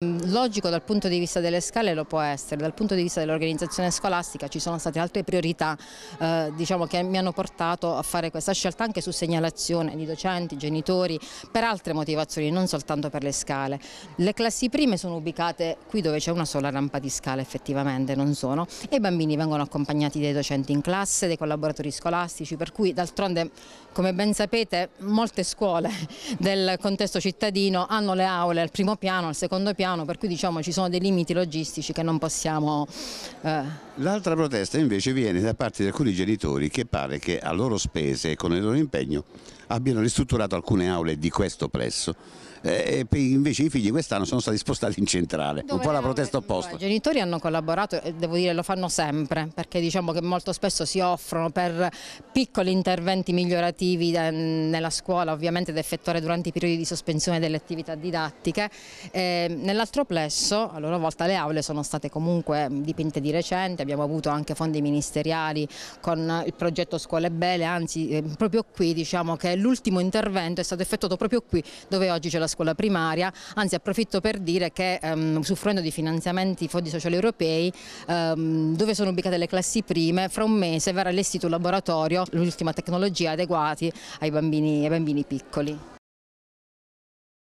Ehm, logico dal punto di vista delle scale lo può essere, dal punto di vista dell'organizzazione scolastica ci sono state altre priorità eh, diciamo, che mi hanno portato a fare questa scelta anche su segnalazione di docenti, genitori, per altre motivazioni, non soltanto per le scale. Le classi prime sono ubicate qui dove c'è una sola rampa di scale effettivamente, non sono, e i bambini vengono accompagnati dai docenti in classe, dai collaboratori scolastici, per cui d'altronde come ben sapete molte scuole del contesto cittadino hanno le aule al primo piano, al secondo piano, piano, per cui diciamo ci sono dei limiti logistici che non possiamo... Eh. L'altra protesta invece viene da parte di alcuni genitori che pare che a loro spese e con il loro impegno abbiano ristrutturato alcune aule di questo plesso eh, E invece i figli quest'anno sono stati spostati in centrale, Dove un po' la protesta opposta. I genitori hanno collaborato e devo dire lo fanno sempre perché diciamo che molto spesso si offrono per piccoli interventi migliorativi eh, nella scuola ovviamente da effettuare durante i periodi di sospensione delle attività didattiche. Eh, nell'altro plesso a loro volta le aule sono state comunque dipinte di recente, abbiamo avuto anche fondi ministeriali con il progetto Scuole Belle, anzi proprio qui diciamo che l'ultimo intervento è stato effettuato proprio qui dove oggi c'è la scuola primaria, anzi approfitto per dire che um, usufruendo di finanziamenti fondi sociali europei um, dove sono ubicate le classi prime, fra un mese verrà allestito un laboratorio, l'ultima tecnologia adeguati ai bambini, ai bambini piccoli.